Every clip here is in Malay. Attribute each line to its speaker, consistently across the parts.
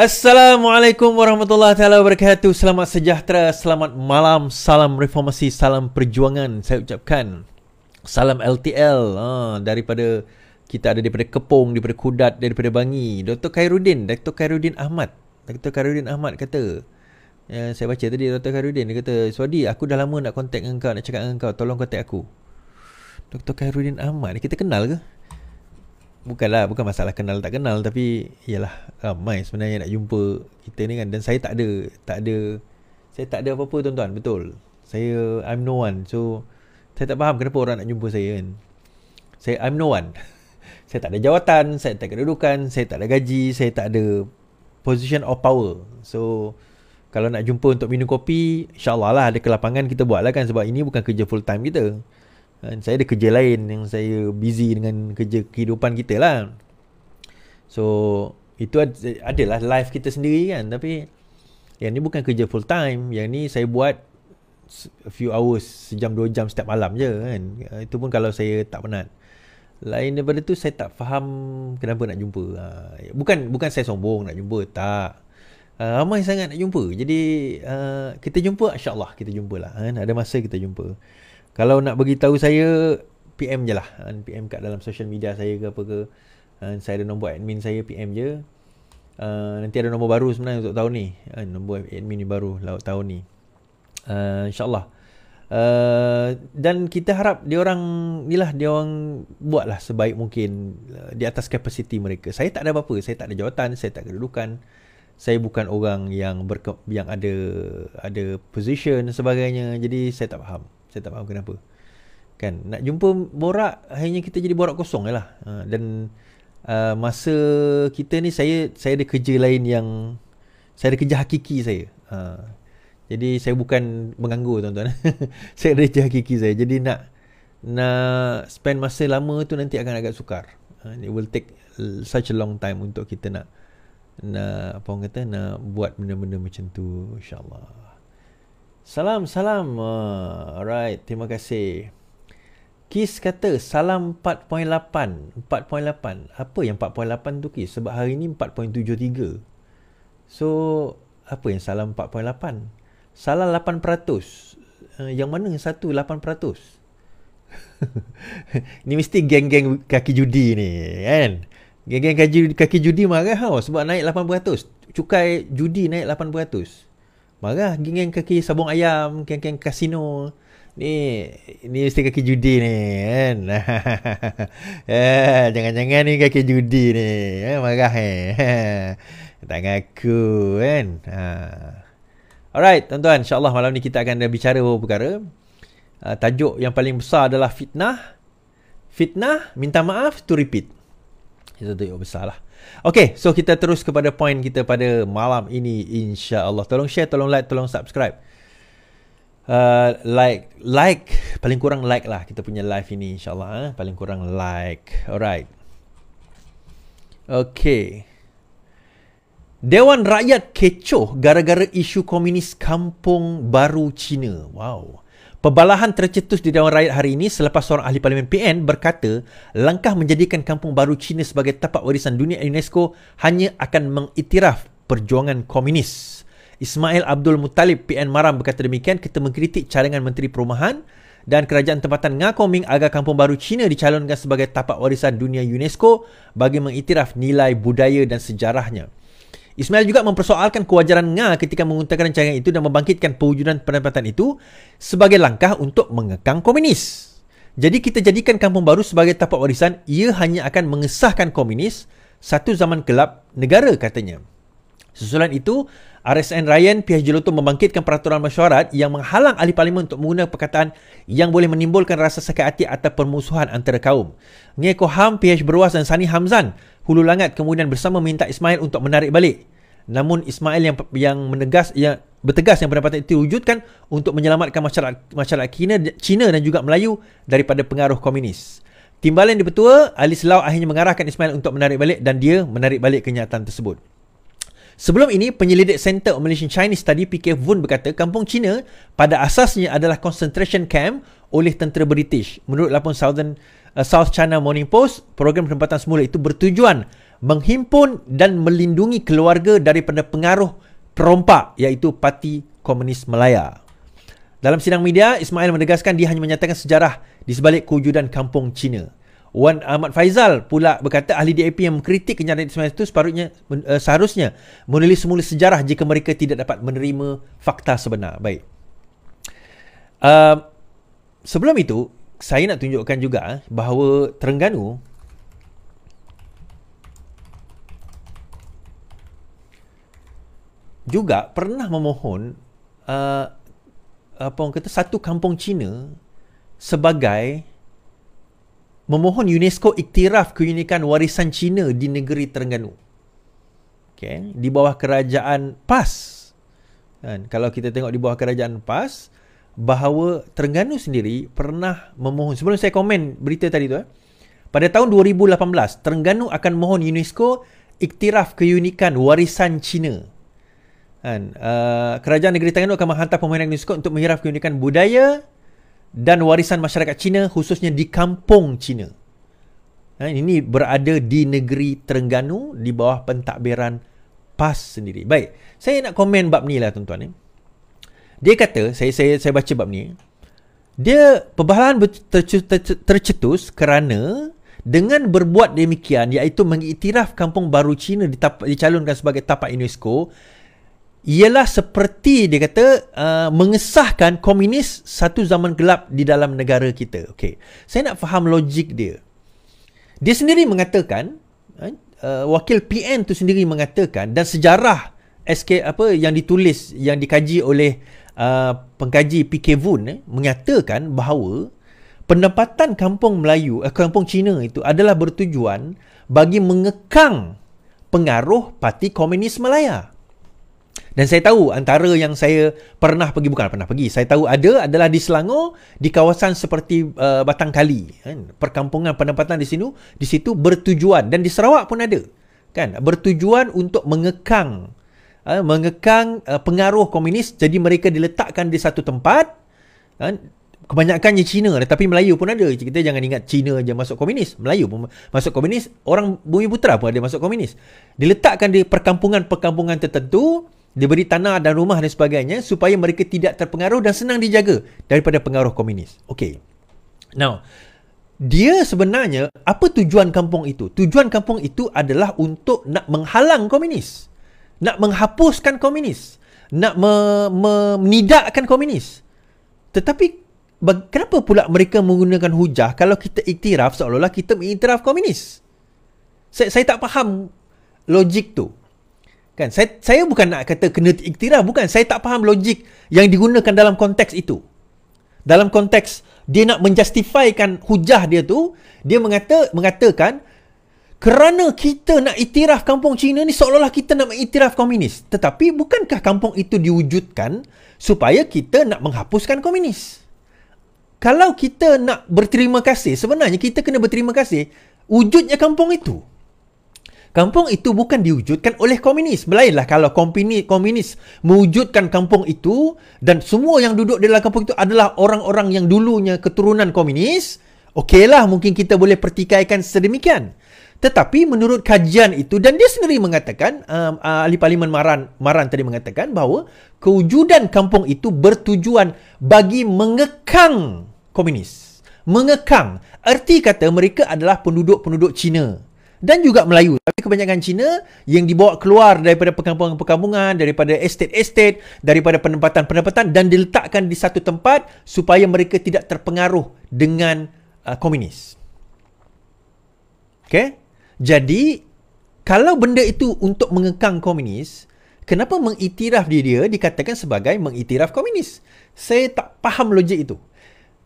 Speaker 1: Assalamualaikum warahmatullahi taala wabarakatuh. Selamat sejahtera, selamat malam, salam reformasi, salam perjuangan. Saya ucapkan salam LTL ha, daripada kita ada daripada Kepong, daripada Kudat, daripada Bangi. Dr. Khairuddin, Dr. Khairuddin Ahmad. Dr. Khairuddin Ahmad kata, ya, saya baca tadi Dr. Khairuddin, dia kata, Suadi, aku dah lama nak contact dengan kau, nak cakap dengan kau, tolong contact aku. Dr. Khairuddin Ahmad, kita kenal ke? Bukanlah bukan masalah kenal tak kenal tapi ialah ramai sebenarnya nak jumpa kita ni kan dan saya tak ada tak ada saya tak ada apa-apa tuan-tuan betul. Saya I'm no one. So saya tak faham kenapa orang nak jumpa saya kan. Saya I'm no one. saya tak ada jawatan, saya tak ada kedudukan, saya tak ada gaji, saya tak ada position of power. So kalau nak jumpa untuk minum kopi, insyaAllah lah ada kelapangan kita buatlah kan sebab ini bukan kerja full time kita. Dan saya ada kerja lain yang saya busy dengan kerja kehidupan kita lah. So, itu adalah life kita sendiri kan. Tapi, yang ni bukan kerja full time. Yang ni saya buat a few hours, sejam dua jam setiap malam je kan. Itu pun kalau saya tak penat. Lain daripada tu saya tak faham kenapa nak jumpa. Ha, bukan bukan saya sombong nak jumpa. Tak. Uh, ramai sangat nak jumpa. Jadi uh, kita jumpa insya kita jumpalah kan. Ada masa kita jumpa. Kalau nak bagi tahu saya PM je lah PM kat dalam social media saya ke apa ke Saya ada nombor admin saya PM je uh, Nanti ada nombor baru sebenarnya untuk tahun ni uh, Nombor admin ni baru laut tahun ni uh, InsyaAllah uh, Dan kita harap dia orang Ni lah dia orang buat lah sebaik mungkin uh, Di atas kapasiti mereka Saya tak ada apa-apa Saya tak ada jawatan Saya tak ada kedudukan saya bukan orang yang berke, yang ada ada position sebagainya jadi saya tak faham saya tak faham kenapa Kan Nak jumpa borak Akhirnya kita jadi borak kosong je lah ha, Dan uh, Masa Kita ni saya Saya ada kerja lain yang Saya ada kerja hakiki saya ha, Jadi saya bukan Menganggur tuan-tuan Saya ada kerja hakiki saya Jadi nak Nak Spend masa lama tu Nanti akan agak sukar ha, It will take Such a long time Untuk kita nak Nak Apa orang kata Nak buat benda-benda macam tu InsyaAllah Salam, salam. Uh, alright, terima kasih. Kis kata salam 4.8. 4.8. Apa yang 4.8 tu Kis? Sebab hari ni 4.73. So, apa yang salam 4.8? Salah 8%. Uh, yang mana satu 8%? ni mesti geng-geng kaki judi ni kan geng-geng kaki judi, kaki judi marah tau sebab naik 800 cukai judi naik 800 Marah geng-geng kaki sabung ayam, geng-geng kasino. Ni ni mesti kaki judi ni kan. Eh, jangan-jangan ni kaki judi ni. Eh, marah eh. tak ngaku kan. Ha. Alright, tuan-tuan, insya malam ni kita akan ada bicara beberapa perkara. Ah, tajuk yang paling besar adalah fitnah. Fitnah minta maaf to repeat. Itu tajuk besarlah. Okay, so kita terus kepada poin kita pada malam ini insya Allah. Tolong share, tolong like, tolong subscribe. Uh, like, like, paling kurang like lah kita punya live ini insyaAllah. Eh? Paling kurang like. Alright. Okay. Dewan Rakyat kecoh gara-gara isu komunis kampung baru Cina. Wow. Pembalahan tercetus di Dewan Rakyat hari ini selepas seorang ahli parlimen PN berkata langkah menjadikan kampung baru China sebagai tapak warisan dunia UNESCO hanya akan mengiktiraf perjuangan komunis. Ismail Abdul Muttalib PN Maram berkata demikian ketika mengkritik calangan Menteri Perumahan dan kerajaan tempatan Ngakoming agar kampung baru China dicalonkan sebagai tapak warisan dunia UNESCO bagi mengiktiraf nilai budaya dan sejarahnya. Ismail juga mempersoalkan kewajaran Nga ketika menguntungkan rancangan itu dan membangkitkan pewujudan pendapatan itu sebagai langkah untuk mengekang komunis. Jadi kita jadikan kampung baru sebagai tapak warisan, ia hanya akan mengesahkan komunis satu zaman gelap negara katanya. Susulan itu, RSN Ryan pihak Jeloto membangkitkan peraturan mesyuarat yang menghalang ahli parlimen untuk menggunakan perkataan yang boleh menimbulkan rasa sakit hati atau permusuhan antara kaum. Ngeko Ham, PH Berwas dan Sani Hamzan, Hulu Langat kemudian bersama meminta Ismail untuk menarik balik. Namun Ismail yang yang menegas yang bertegas yang pendapat itu wujudkan untuk menyelamatkan masyarakat masyarakat Cina China dan juga Melayu daripada pengaruh komunis. Timbalan di Petua, Ali Selau akhirnya mengarahkan Ismail untuk menarik balik dan dia menarik balik kenyataan tersebut. Sebelum ini, penyelidik Center of Malaysian Chinese Study PK Vun berkata kampung Cina pada asasnya adalah concentration camp oleh tentera British. Menurut laporan Southern uh, South China Morning Post, program penempatan semula itu bertujuan menghimpun dan melindungi keluarga daripada pengaruh perompak iaitu Parti Komunis Melaya. Dalam sidang media, Ismail menegaskan dia hanya menyatakan sejarah di sebalik kewujudan kampung Cina. Wan Ahmad Faizal pula berkata ahli DAP yang mengkritik kenyataan Ismail itu sepatutnya eh, seharusnya menulis semula sejarah jika mereka tidak dapat menerima fakta sebenar. Baik. Uh, sebelum itu, saya nak tunjukkan juga eh, bahawa Terengganu juga pernah memohon uh, apa orang kata satu kampung Cina sebagai memohon UNESCO iktiraf keunikan warisan Cina di negeri Terengganu. Okay. Di bawah kerajaan PAS. Kan? Kalau kita tengok di bawah kerajaan PAS, bahawa Terengganu sendiri pernah memohon. Sebelum saya komen berita tadi tu, eh. Pada tahun 2018, Terengganu akan mohon UNESCO iktiraf keunikan warisan Cina. Kan? Uh, kerajaan negeri Tengganu akan menghantar pemain Agnes Scott untuk menghiraf keunikan budaya dan warisan masyarakat Cina khususnya di kampung Cina. Kan? Ini berada di negeri Terengganu di bawah pentadbiran PAS sendiri. Baik, saya nak komen bab ni lah tuan-tuan. Eh. Dia kata, saya, saya, saya baca bab ni, dia perbahalan tercetus kerana dengan berbuat demikian iaitu mengiktiraf kampung baru Cina dicalonkan sebagai tapak UNESCO ialah seperti dia kata uh, mengesahkan komunis satu zaman gelap di dalam negara kita. Okey. Saya nak faham logik dia. Dia sendiri mengatakan eh, uh, wakil PN tu sendiri mengatakan dan sejarah SK apa yang ditulis yang dikaji oleh uh, pengkaji PK Vun eh, menyatakan bahawa pendapatan kampung Melayu eh, kampung Cina itu adalah bertujuan bagi mengekang pengaruh parti komunis Melaya. Dan saya tahu antara yang saya pernah pergi bukan pernah pergi. Saya tahu ada adalah di Selangor di kawasan seperti uh, Batang Kali kan. Perkampungan pendapatan di sini di situ bertujuan dan di Sarawak pun ada. Kan? Bertujuan untuk mengekang uh, mengekang uh, pengaruh komunis jadi mereka diletakkan di satu tempat kan kebanyakannya Cina tapi Melayu pun ada. Kita jangan ingat Cina je masuk komunis. Melayu pun masuk komunis, orang Bumi Bumiputera pun ada masuk komunis. Diletakkan di perkampungan-perkampungan tertentu diberi tanah dan rumah dan sebagainya supaya mereka tidak terpengaruh dan senang dijaga daripada pengaruh komunis. Okay. Now, dia sebenarnya, apa tujuan kampung itu? Tujuan kampung itu adalah untuk nak menghalang komunis. Nak menghapuskan komunis. Nak me- me- menidakkan komunis. Tetapi, kenapa pula mereka menggunakan hujah kalau kita iktiraf seolah-olah kita mengiktiraf komunis? Saya, saya tak faham logik tu. Kan? Saya, saya bukan nak kata kena iktiraf. Bukan. Saya tak faham logik yang digunakan dalam konteks itu. Dalam konteks dia nak menjustifikan hujah dia tu, dia mengata, mengatakan kerana kita nak iktiraf kampung Cina ni seolah-olah kita nak mengiktiraf komunis. Tetapi bukankah kampung itu diwujudkan supaya kita nak menghapuskan komunis? Kalau kita nak berterima kasih, sebenarnya kita kena berterima kasih wujudnya kampung itu. Kampung itu bukan diwujudkan oleh komunis. Belainlah kalau komunis, komunis mewujudkan kampung itu dan semua yang duduk di dalam kampung itu adalah orang-orang yang dulunya keturunan komunis, okeylah mungkin kita boleh pertikaikan sedemikian. Tetapi menurut kajian itu dan dia sendiri mengatakan um, uh, ahli parlimen Maran Maran tadi mengatakan bahawa kewujudan kampung itu bertujuan bagi mengekang komunis. Mengekang erti kata mereka adalah penduduk-penduduk Cina dan juga Melayu. Tapi kebanyakan Cina yang dibawa keluar daripada perkampungan-perkampungan, daripada estate-estate, daripada penempatan-penempatan dan diletakkan di satu tempat supaya mereka tidak terpengaruh dengan uh, komunis. Okay? Jadi, kalau benda itu untuk mengekang komunis, kenapa mengiktiraf dia, dia dikatakan sebagai mengiktiraf komunis? Saya tak faham logik itu.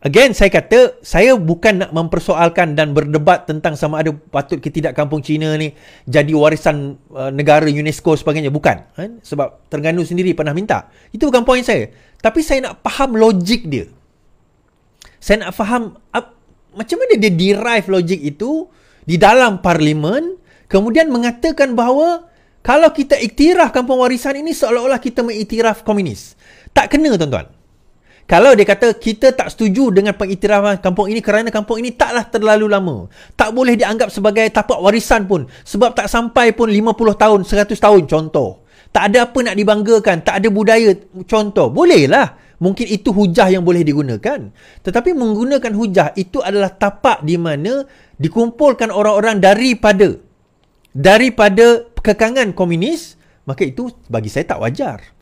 Speaker 1: Again, saya kata, saya bukan nak mempersoalkan dan berdebat tentang sama ada patut ke tidak kampung Cina ni jadi warisan uh, negara UNESCO sebagainya. Bukan. Eh? Sebab Terengganu sendiri pernah minta. Itu bukan poin saya. Tapi saya nak faham logik dia. Saya nak faham uh, macam mana dia derive logik itu di dalam parlimen kemudian mengatakan bahawa kalau kita iktiraf kampung warisan ini seolah-olah kita mengiktiraf komunis. Tak kena tuan-tuan. Kalau dia kata kita tak setuju dengan pengiktirafan kampung ini kerana kampung ini taklah terlalu lama. Tak boleh dianggap sebagai tapak warisan pun sebab tak sampai pun 50 tahun, 100 tahun contoh. Tak ada apa nak dibanggakan, tak ada budaya contoh. Bolehlah. Mungkin itu hujah yang boleh digunakan. Tetapi menggunakan hujah itu adalah tapak di mana dikumpulkan orang-orang daripada daripada kekangan komunis, maka itu bagi saya tak wajar.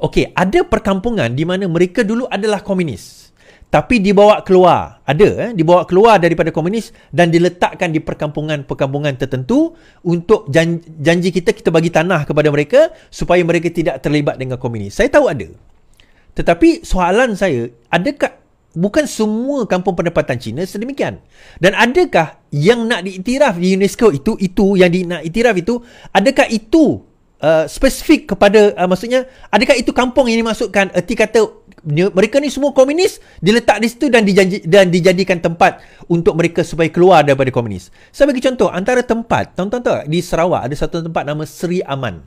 Speaker 1: Okey, ada perkampungan di mana mereka dulu adalah komunis. Tapi dibawa keluar. Ada, eh? dibawa keluar daripada komunis dan diletakkan di perkampungan-perkampungan tertentu untuk janji, janji kita, kita bagi tanah kepada mereka supaya mereka tidak terlibat dengan komunis. Saya tahu ada. Tetapi soalan saya, adakah bukan semua kampung pendapatan Cina sedemikian? Dan adakah yang nak diiktiraf di UNESCO itu, itu yang di, nak diiktiraf itu, adakah itu Uh, spesifik kepada uh, maksudnya adakah itu kampung yang dimaksudkan erti uh, kata mereka ni semua komunis diletak di situ dan dijanji dan dijadikan tempat untuk mereka supaya keluar daripada komunis. Saya bagi contoh antara tempat tuan-tuan tahu di Sarawak ada satu tempat nama Seri Aman.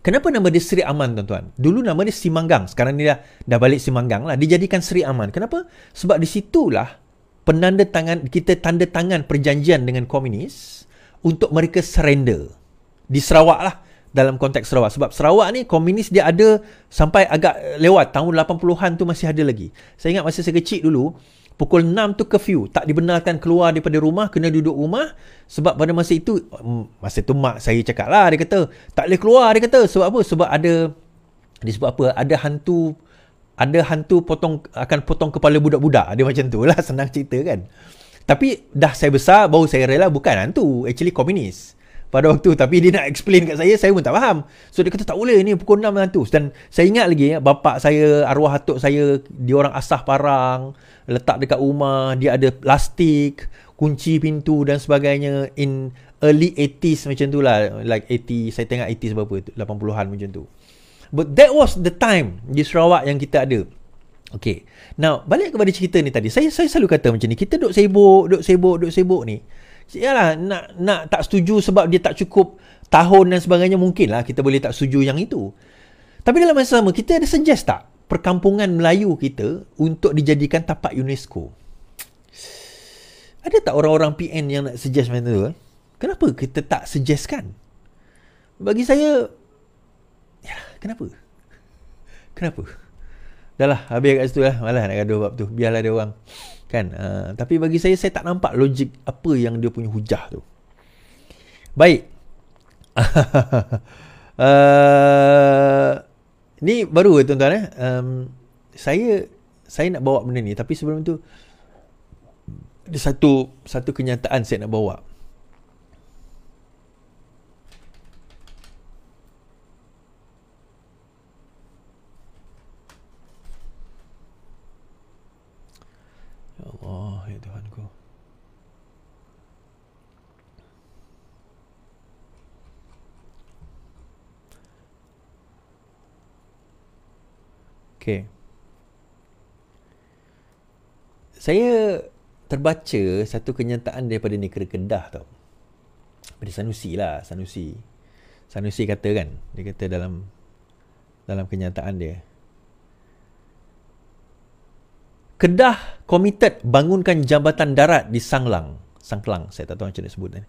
Speaker 1: Kenapa nama dia Seri Aman tuan-tuan? Dulu nama dia Simanggang. Sekarang ni dah, dah balik Simanggang lah. Dijadikan Seri Aman. Kenapa? Sebab di situlah penanda tangan, kita tanda tangan perjanjian dengan komunis untuk mereka surrender. Di Sarawak lah dalam konteks Sarawak sebab Sarawak ni komunis dia ada sampai agak lewat tahun 80-an tu masih ada lagi. Saya ingat masa saya kecil dulu pukul 6 tu curfew, tak dibenarkan keluar daripada rumah, kena duduk rumah sebab pada masa itu mm, masa tu mak saya cakap lah dia kata tak boleh keluar dia kata sebab apa? Sebab ada disebut apa? Ada hantu ada hantu potong akan potong kepala budak-budak. Dia macam tu lah senang cerita kan. Tapi dah saya besar baru saya rela bukan hantu, actually komunis pada waktu tapi dia nak explain kat saya saya pun tak faham so dia kata tak boleh ni pukul 6 lah tu dan saya ingat lagi ya bapak saya arwah atuk saya dia orang asah parang letak dekat rumah dia ada plastik kunci pintu dan sebagainya in early 80s macam tu lah like 80 saya tengah 80s berapa tu 80-an macam tu but that was the time di Sarawak yang kita ada Okay. Now, balik kepada cerita ni tadi. Saya saya selalu kata macam ni. Kita duk sibuk, duk sibuk, duk sibuk ni. Yalah nak nak tak setuju sebab dia tak cukup tahun dan sebagainya mungkinlah kita boleh tak setuju yang itu. Tapi dalam masa sama kita ada suggest tak perkampungan Melayu kita untuk dijadikan tapak UNESCO? Ada tak orang-orang PN yang nak suggest macam tu? Eh? Kenapa kita tak suggestkan? Bagi saya ya kenapa? Kenapa? Dahlah habis kat situ lah. Malah nak gaduh bab tu. Biarlah dia orang. Kan? Uh, tapi bagi saya, saya tak nampak logik apa yang dia punya hujah tu. Baik. uh, ni baru ke tuan-tuan eh? Um, saya, saya nak bawa benda ni. Tapi sebelum tu, ada satu, satu kenyataan saya nak bawa. Okay. Saya terbaca satu kenyataan daripada negeri Kedah tau. Pada Sanusi lah, Sanusi. Sanusi kata kan, dia kata dalam dalam kenyataan dia. Kedah komited bangunkan jambatan darat di Sanglang. Sangklang, saya tak tahu macam mana sebut. Ini.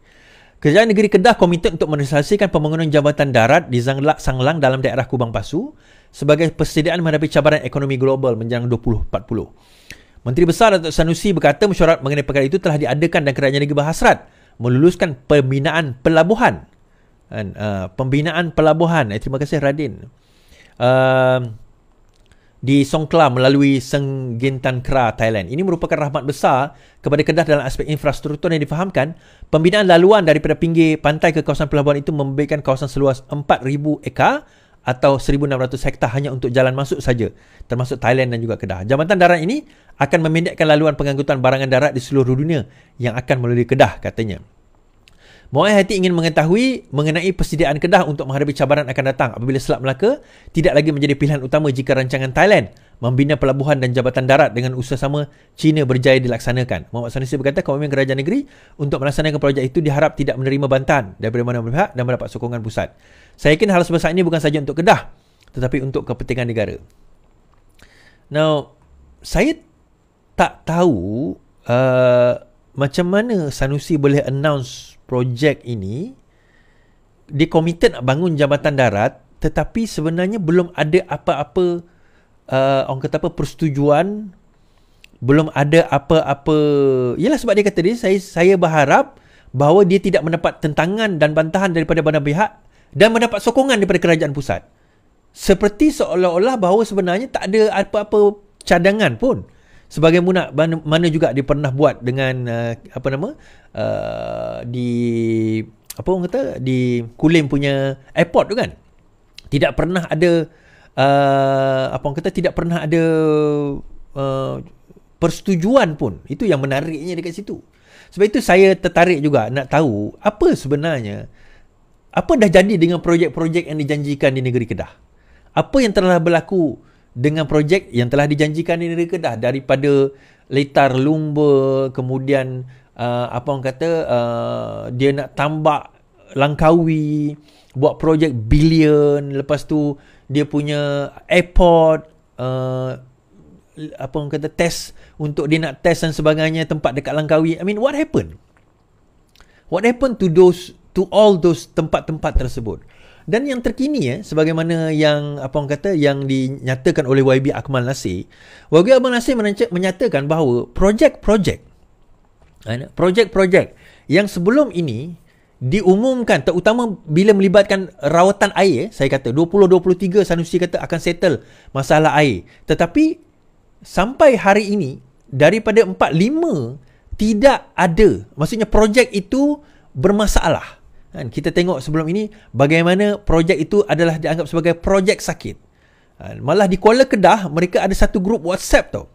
Speaker 1: Kerajaan Negeri Kedah komited untuk menyelesaikan pembangunan jabatan darat di Zanglak Sanglang dalam daerah Kubang Pasu sebagai persediaan menghadapi cabaran ekonomi global menjelang 2040. Menteri Besar Datuk Sanusi berkata mesyuarat mengenai perkara itu telah diadakan dan kerajaan negeri berhasrat meluluskan pembinaan pelabuhan. And, uh, ah, pembinaan pelabuhan. Eh, terima kasih Radin. Uh, di Songkla melalui Senggintan Kra, Thailand. Ini merupakan rahmat besar kepada Kedah dalam aspek infrastruktur yang difahamkan. Pembinaan laluan daripada pinggir pantai ke kawasan pelabuhan itu memberikan kawasan seluas 4,000 ekar atau 1,600 hektar hanya untuk jalan masuk saja, termasuk Thailand dan juga Kedah. Jambatan darat ini akan memindahkan laluan pengangkutan barangan darat di seluruh dunia yang akan melalui Kedah, katanya. Muayyah Hati ingin mengetahui mengenai persediaan Kedah untuk menghadapi cabaran akan datang apabila Selat Melaka tidak lagi menjadi pilihan utama jika rancangan Thailand membina pelabuhan dan jabatan darat dengan usaha sama China berjaya dilaksanakan. Muhammad Sanusi berkata komitmen kerajaan negeri untuk melaksanakan projek itu diharap tidak menerima bantahan daripada mana-mana pihak dan mendapat sokongan pusat. Saya yakin hal sebesar ini bukan saja untuk Kedah tetapi untuk kepentingan negara. Now, saya tak tahu uh, macam mana Sanusi boleh announce projek ini dia committed nak bangun jambatan darat tetapi sebenarnya belum ada apa-apa uh, orang kata apa persetujuan belum ada apa-apa yalah sebab dia kata ni saya saya berharap bahawa dia tidak mendapat tentangan dan bantahan daripada banyak pihak dan mendapat sokongan daripada kerajaan pusat seperti seolah-olah bahawa sebenarnya tak ada apa-apa cadangan pun sebagai munak mana, juga dia pernah buat dengan uh, apa nama uh, di apa orang kata di Kulim punya airport tu kan tidak pernah ada uh, apa orang kata tidak pernah ada uh, persetujuan pun itu yang menariknya dekat situ sebab itu saya tertarik juga nak tahu apa sebenarnya apa dah jadi dengan projek-projek yang dijanjikan di negeri Kedah apa yang telah berlaku dengan projek yang telah dijanjikan di negeri Kedah daripada letar lumba kemudian uh, apa orang kata uh, dia nak tambak Langkawi buat projek bilion lepas tu dia punya airport uh, apa orang kata test untuk dia nak test dan sebagainya tempat dekat Langkawi I mean what happened what happened to those to all those tempat-tempat tersebut dan yang terkini eh, sebagaimana yang apa orang kata yang dinyatakan oleh YB Akmal Nasir, YB Akmal Nasir menyatakan bahawa projek-projek eh, projek-projek yang sebelum ini diumumkan terutama bila melibatkan rawatan air, eh, saya kata 2023 Sanusi kata akan settle masalah air. Tetapi sampai hari ini daripada 4 5 tidak ada maksudnya projek itu bermasalah Kan? Kita tengok sebelum ini bagaimana projek itu adalah dianggap sebagai projek sakit. Kan? Malah di Kuala Kedah, mereka ada satu grup WhatsApp tau.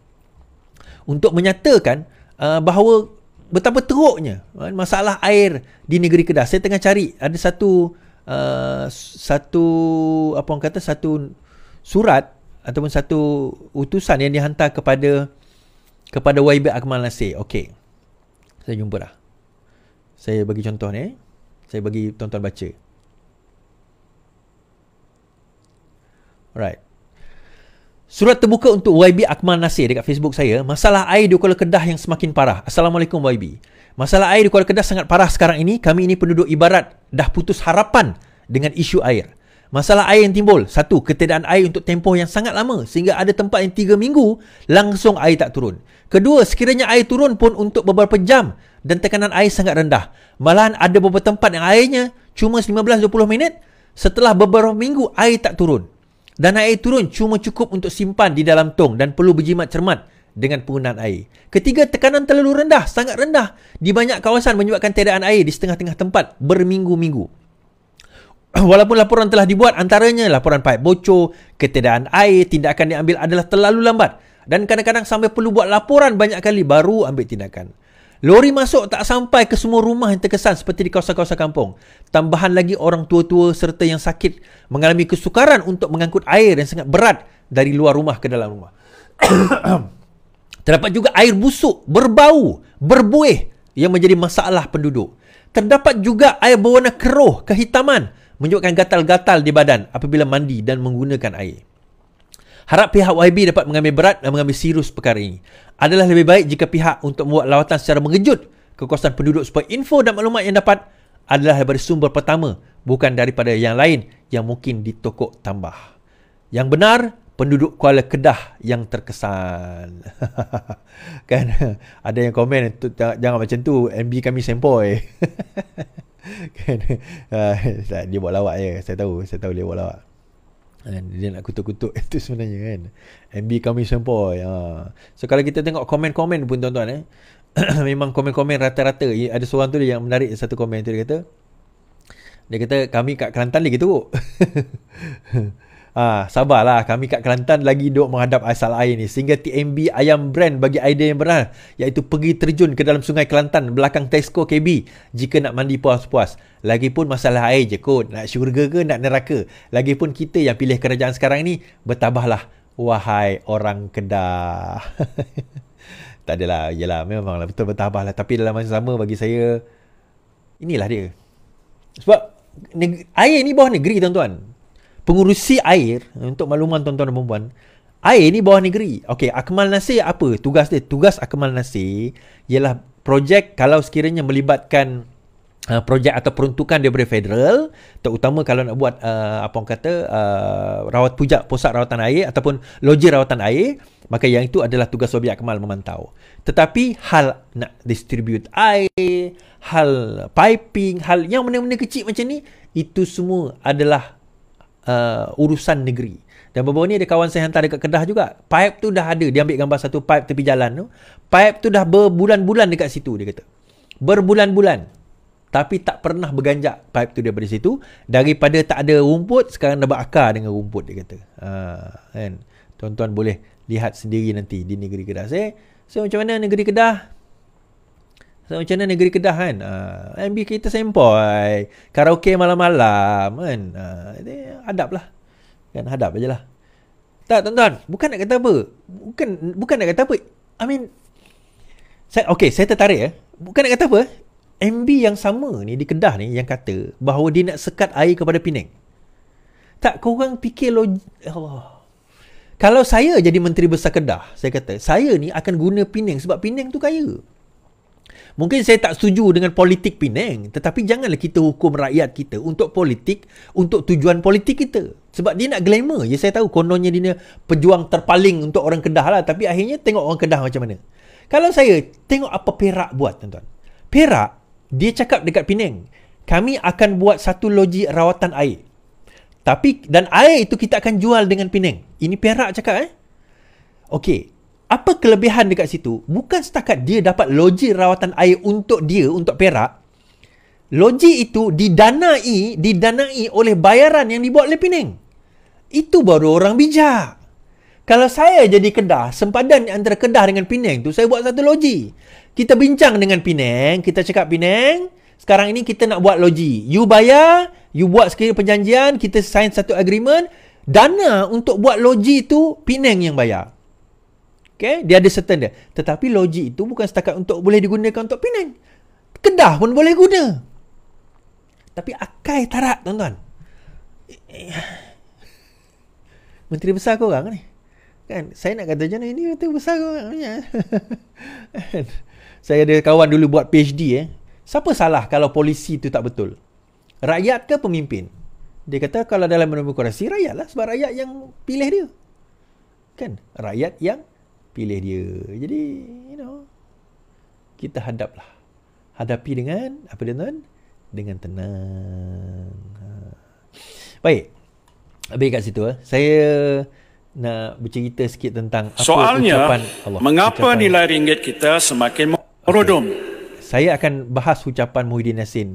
Speaker 1: Untuk menyatakan uh, bahawa betapa teruknya kan? masalah air di negeri Kedah. Saya tengah cari ada satu uh, satu apa orang kata satu surat ataupun satu utusan yang dihantar kepada kepada YB Akmal Nasir. Okey. Saya jumpa dah. Saya bagi contoh ni. Eh saya bagi tuan-tuan baca. Alright. Surat terbuka untuk YB Akmal Nasir dekat Facebook saya, masalah air di Kuala Kedah yang semakin parah. Assalamualaikum YB. Masalah air di Kuala Kedah sangat parah sekarang ini. Kami ini penduduk ibarat dah putus harapan dengan isu air. Masalah air yang timbul, satu, ketidakan air untuk tempoh yang sangat lama sehingga ada tempat yang tiga minggu langsung air tak turun. Kedua, sekiranya air turun pun untuk beberapa jam, dan tekanan air sangat rendah. Malahan ada beberapa tempat yang airnya cuma 15-20 minit setelah beberapa minggu air tak turun. Dan air turun cuma cukup untuk simpan di dalam tong dan perlu berjimat cermat dengan penggunaan air. Ketiga, tekanan terlalu rendah, sangat rendah. Di banyak kawasan menyebabkan tiadaan air di setengah-tengah tempat berminggu-minggu. Walaupun laporan telah dibuat, antaranya laporan paip bocor, ketiadaan air, tindakan diambil adalah terlalu lambat. Dan kadang-kadang sampai perlu buat laporan banyak kali baru ambil tindakan. Lori masuk tak sampai ke semua rumah yang terkesan seperti di kawasan-kawasan kampung. Tambahan lagi orang tua-tua serta yang sakit mengalami kesukaran untuk mengangkut air yang sangat berat dari luar rumah ke dalam rumah. Terdapat juga air busuk, berbau, berbuih yang menjadi masalah penduduk. Terdapat juga air berwarna keruh, kehitaman menyebabkan gatal-gatal di badan apabila mandi dan menggunakan air. Harap pihak YB dapat mengambil berat dan mengambil serius perkara ini. Adalah lebih baik jika pihak untuk membuat lawatan secara mengejut ke kekuasaan penduduk supaya info dan maklumat yang dapat adalah daripada sumber pertama bukan daripada yang lain yang mungkin ditokok tambah. Yang benar, penduduk Kuala Kedah yang terkesan. kan ada yang komen jangan macam tu MB kami sempoi. kan ah, dia buat lawak je. Saya tahu, saya tahu dia buat lawak. Kan? Dia nak kutuk-kutuk itu sebenarnya kan. MB kami Boy. Ha. So kalau kita tengok komen-komen pun tuan-tuan eh. memang komen-komen rata-rata. Ada seorang tu yang menarik satu komen tu dia kata. Dia kata kami kat Kelantan lagi teruk. ha, sabarlah kami kat Kelantan lagi duk menghadap asal air ni sehingga TMB Ayam Brand bagi idea yang benar iaitu pergi terjun ke dalam sungai Kelantan belakang Tesco KB jika nak mandi puas-puas. Lagipun masalah air je kot, nak syurga ke nak neraka. Lagipun kita yang pilih kerajaan sekarang ni bertabahlah wahai orang Kedah. tak adalah, yelah memanglah betul bertabahlah tapi dalam masa sama bagi saya inilah dia. Sebab neg- air ni bawah negeri tuan-tuan pengurusi air untuk makluman tuan-tuan dan perempuan air ni bawah negeri okey akmal nasir apa tugas dia tugas akmal nasir ialah projek kalau sekiranya melibatkan uh, projek atau peruntukan daripada federal terutama kalau nak buat uh, apa orang kata uh, rawat pujak pusat rawatan air ataupun loji rawatan air maka yang itu adalah tugas objek akmal memantau tetapi hal nak distribute air hal piping hal yang benda-benda kecil macam ni itu semua adalah uh, urusan negeri. Dan beberapa ni ada kawan saya hantar dekat Kedah juga. Pipe tu dah ada. Dia ambil gambar satu pipe tepi jalan tu. Pipe tu dah berbulan-bulan dekat situ, dia kata. Berbulan-bulan. Tapi tak pernah berganjak pipe tu daripada situ. Daripada tak ada rumput, sekarang dah berakar dengan rumput, dia kata. Ha, Tuan-tuan boleh lihat sendiri nanti di negeri Kedah. Saya, so, macam mana negeri Kedah? So, macam mana negeri Kedah kan? Uh, ah, MB kereta sempoi. Karaoke malam-malam kan? Uh, hadap lah. Kan, hadap je lah. Tak, tuan-tuan. Bukan nak kata apa. Bukan bukan nak kata apa. I mean, saya, okay, saya tertarik eh. Bukan nak kata apa. MB yang sama ni di Kedah ni yang kata bahawa dia nak sekat air kepada Penang. Tak, korang fikir logik. Ya Allah. Kalau saya jadi Menteri Besar Kedah, saya kata, saya ni akan guna Penang sebab Penang tu kaya. Mungkin saya tak setuju dengan politik Penang, tetapi janganlah kita hukum rakyat kita untuk politik, untuk tujuan politik kita. Sebab dia nak glamour. Ya saya tahu kononnya dia pejuang terpaling untuk orang Kedah lah, tapi akhirnya tengok orang Kedah macam mana. Kalau saya tengok apa Perak buat, tuan-tuan. Perak dia cakap dekat Penang, kami akan buat satu loji rawatan air. Tapi dan air itu kita akan jual dengan Penang. Ini Perak cakap eh. Okey, apa kelebihan dekat situ bukan setakat dia dapat loji rawatan air untuk dia untuk Perak loji itu didanai didanai oleh bayaran yang dibuat oleh Penang itu baru orang bijak kalau saya jadi Kedah sempadan antara Kedah dengan Penang tu saya buat satu loji kita bincang dengan Penang kita cakap Penang sekarang ini kita nak buat loji you bayar you buat sekali perjanjian kita sign satu agreement dana untuk buat loji itu Penang yang bayar Okay, dia ada certain dia. Tetapi logik itu bukan setakat untuk boleh digunakan untuk Penang. Kedah pun boleh guna. Tapi akai tarak, tuan-tuan. Menteri besar kau ni. Kan, saya nak kata macam ini menteri besar kau saya ada kawan dulu buat PhD eh. Siapa salah kalau polisi itu tak betul? Rakyat ke pemimpin? Dia kata kalau dalam demokrasi, rakyat lah. Sebab rakyat yang pilih dia. Kan? Rakyat yang pilih dia. Jadi, you know, kita hadaplah. Hadapi dengan, apa dia tuan? Dengan tenang. Ha. Baik. Habis kat situ. Eh. Saya nak bercerita sikit tentang Soalnya, apa ucapan Allah. mengapa ucapan
Speaker 2: nilai ringgit kita semakin merodom? Okay.
Speaker 1: Saya akan bahas ucapan Muhyiddin Yassin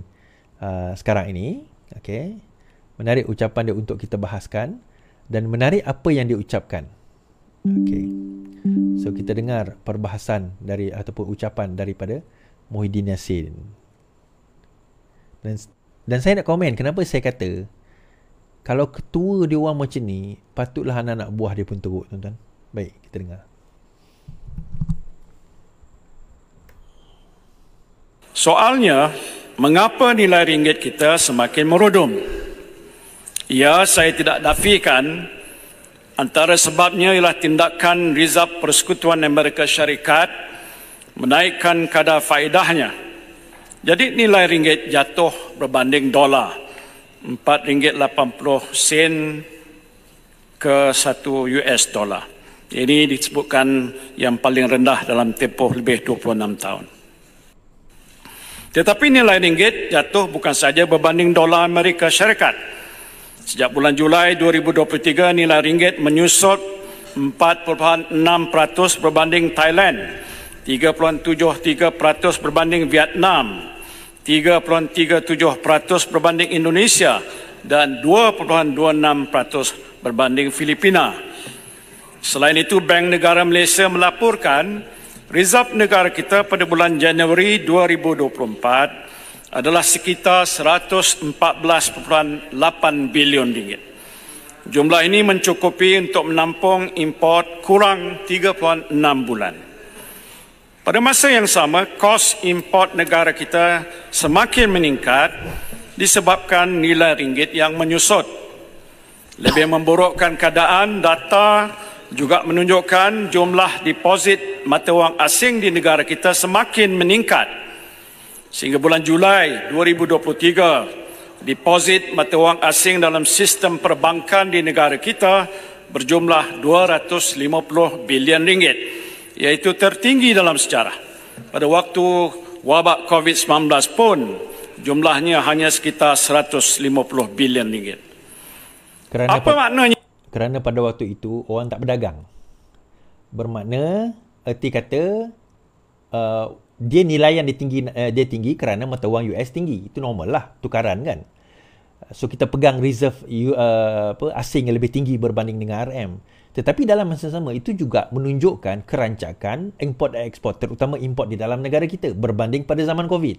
Speaker 1: uh, sekarang ini. Okay. Menarik ucapan dia untuk kita bahaskan. Dan menarik apa yang dia ucapkan. Okay. So kita dengar perbahasan dari ataupun ucapan daripada Muhyiddin Yassin. Dan, dan saya nak komen kenapa saya kata kalau ketua dia orang macam ni patutlah anak-anak buah dia pun teruk tuan-tuan. Baik, kita dengar.
Speaker 2: Soalnya, mengapa nilai ringgit kita semakin merudum? Ya, saya tidak dafikan Antara sebabnya ialah tindakan Rizab Persekutuan Amerika Syarikat menaikkan kadar faedahnya. Jadi nilai ringgit jatuh berbanding dolar. RM4.80 sen ke 1 US dolar. Ini disebutkan yang paling rendah dalam tempoh lebih 26 tahun. Tetapi nilai ringgit jatuh bukan saja berbanding dolar Amerika Syarikat. Sejak bulan Julai 2023, nilai ringgit menyusut 4.6% berbanding Thailand, 3.73% berbanding Vietnam, 3.37% berbanding Indonesia dan 2.26% berbanding Filipina. Selain itu, Bank Negara Malaysia melaporkan rezerv negara kita pada bulan Januari 2024 adalah sekitar 114.8 bilion ringgit. Jumlah ini mencukupi untuk menampung import kurang 3.6 bulan. Pada masa yang sama, kos import negara kita semakin meningkat disebabkan nilai ringgit yang menyusut. Lebih memburukkan keadaan, data juga menunjukkan jumlah deposit mata wang asing di negara kita semakin meningkat Sehingga bulan Julai 2023, deposit mata wang asing dalam sistem perbankan di negara kita berjumlah 250 bilion ringgit iaitu tertinggi dalam sejarah. Pada waktu wabak COVID-19 pun jumlahnya hanya sekitar 150 bilion ringgit.
Speaker 1: Kerana Apa maknanya? Kerana pada waktu itu orang tak berdagang. Bermakna erti kata uh, dia nilai yang dia tinggi uh, dia tinggi kerana mata wang US tinggi itu normal lah tukaran kan so kita pegang reserve uh, apa asing yang lebih tinggi berbanding dengan RM tetapi dalam masa sama itu juga menunjukkan kerancakan import dan ekspor terutama import di dalam negara kita berbanding pada zaman COVID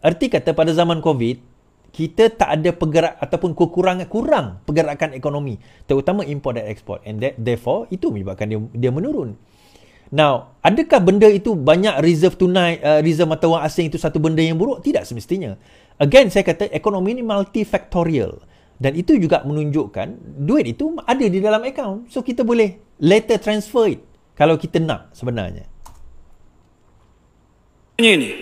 Speaker 1: erti kata pada zaman COVID kita tak ada pergerak ataupun kekurangan kurang pergerakan ekonomi terutama import dan ekspor and that, therefore itu menyebabkan dia, dia menurun Now, adakah benda itu banyak reserve tunai, uh, reserve mata wang asing itu satu benda yang buruk? Tidak semestinya. Again, saya kata ekonomi ini multifactorial. Dan itu juga menunjukkan duit itu ada di dalam akaun. So, kita boleh later transfer it kalau kita nak sebenarnya.
Speaker 2: Ini,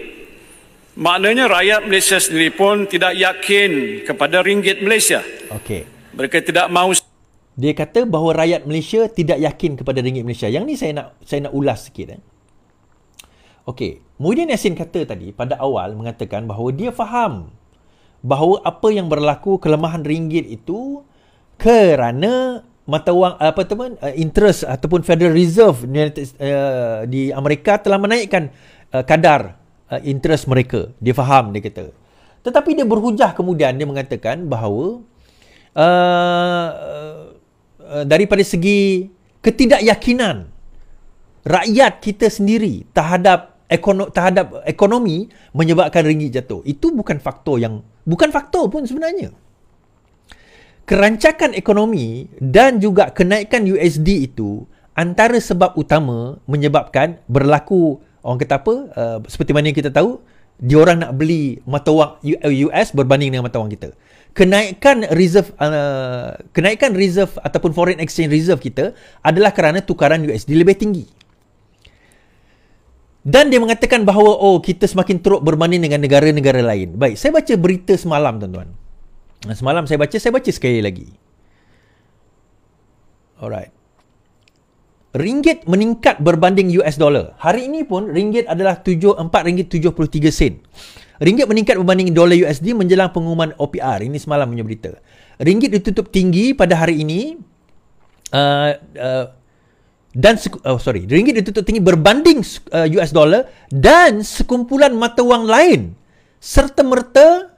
Speaker 2: maknanya rakyat Malaysia sendiri pun tidak yakin kepada ringgit Malaysia. Okay. Mereka tidak mahu
Speaker 1: dia kata bahawa rakyat Malaysia tidak yakin kepada ringgit Malaysia. Yang ni saya nak saya nak ulas sikit eh. Okey, Muhyiddin Yassin kata tadi pada awal mengatakan bahawa dia faham bahawa apa yang berlaku kelemahan ringgit itu kerana mata wang eh, apa teman uh, interest ataupun Federal Reserve uh, di Amerika telah menaikkan uh, kadar uh, interest mereka. Dia faham dia kata. Tetapi dia berhujah kemudian dia mengatakan bahawa uh, Eh, daripada segi ketidakyakinan rakyat kita sendiri terhadap ekonomi, terhadap ekonomi menyebabkan ringgit jatuh. Itu bukan faktor yang bukan faktor pun sebenarnya. Kerancakan ekonomi dan juga kenaikan USD itu antara sebab utama menyebabkan berlaku orang kata apa uh, seperti mana kita tahu diorang nak beli mata wang US berbanding dengan mata wang kita kenaikan reserve uh, kenaikan reserve ataupun foreign exchange reserve kita adalah kerana tukaran USD lebih tinggi. Dan dia mengatakan bahawa oh kita semakin teruk berbanding dengan negara-negara lain. Baik, saya baca berita semalam tuan-tuan. Semalam saya baca, saya baca sekali lagi. Alright. Ringgit meningkat berbanding US dollar. Hari ini pun ringgit adalah 74 ringgit 73 sen. Ringgit meningkat berbanding dolar USD menjelang pengumuman OPR. Ini semalam punya berita. Ringgit ditutup tinggi pada hari ini. Uh, uh, dan oh, sorry, ringgit ditutup tinggi berbanding uh, US dollar dan sekumpulan mata wang lain serta merta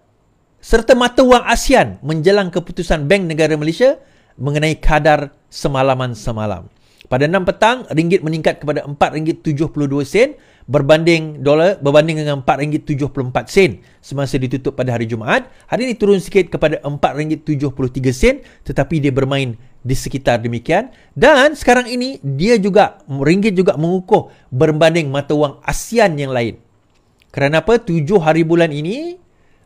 Speaker 1: serta mata wang ASEAN menjelang keputusan Bank Negara Malaysia mengenai kadar semalaman semalam. Pada 6 petang, ringgit meningkat kepada 4 ringgit 72 sen berbanding dolar berbanding dengan RM4.74 sen semasa ditutup pada hari Jumaat. Hari ini turun sikit kepada RM4.73 sen tetapi dia bermain di sekitar demikian dan sekarang ini dia juga ringgit juga mengukuh berbanding mata wang ASEAN yang lain. Kerana apa? 7 hari bulan ini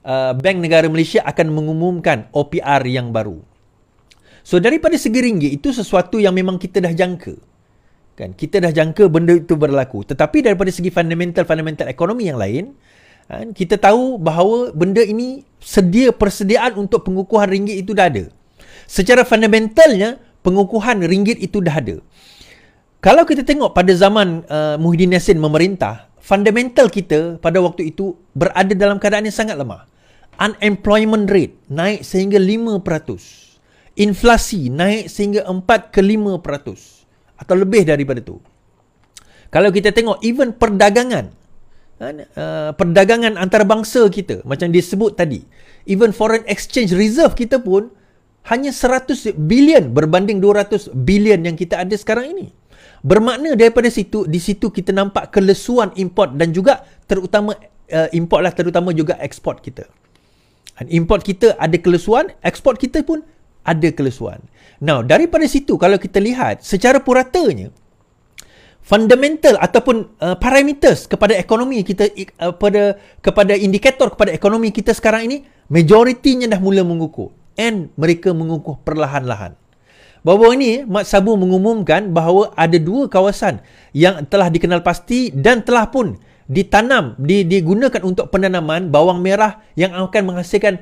Speaker 1: uh, Bank Negara Malaysia akan mengumumkan OPR yang baru. So daripada segi ringgit itu sesuatu yang memang kita dah jangka kan kita dah jangka benda itu berlaku tetapi daripada segi fundamental fundamental ekonomi yang lain kan kita tahu bahawa benda ini sedia persediaan untuk pengukuhan ringgit itu dah ada secara fundamentalnya pengukuhan ringgit itu dah ada kalau kita tengok pada zaman uh, Muhyiddin Yassin memerintah fundamental kita pada waktu itu berada dalam keadaan yang sangat lemah unemployment rate naik sehingga 5% inflasi naik sehingga 4 ke 5% atau lebih daripada itu. Kalau kita tengok even perdagangan kan, uh, perdagangan antarabangsa kita macam disebut tadi, even foreign exchange reserve kita pun hanya 100 bilion berbanding 200 bilion yang kita ada sekarang ini. Bermakna daripada situ di situ kita nampak kelesuan import dan juga terutama uh, import lah terutama juga export kita. import kita ada kelesuan, export kita pun ada kelesuan. Now, daripada situ kalau kita lihat secara puratanya fundamental ataupun uh, parameters kepada ekonomi kita uh, pada kepada indikator kepada ekonomi kita sekarang ini majoritinya dah mula mengukuh and mereka mengukuh perlahan-lahan. Bahawa ini Mat Sabu mengumumkan bahawa ada dua kawasan yang telah dikenal pasti dan telah pun ditanam digunakan untuk penanaman bawang merah yang akan menghasilkan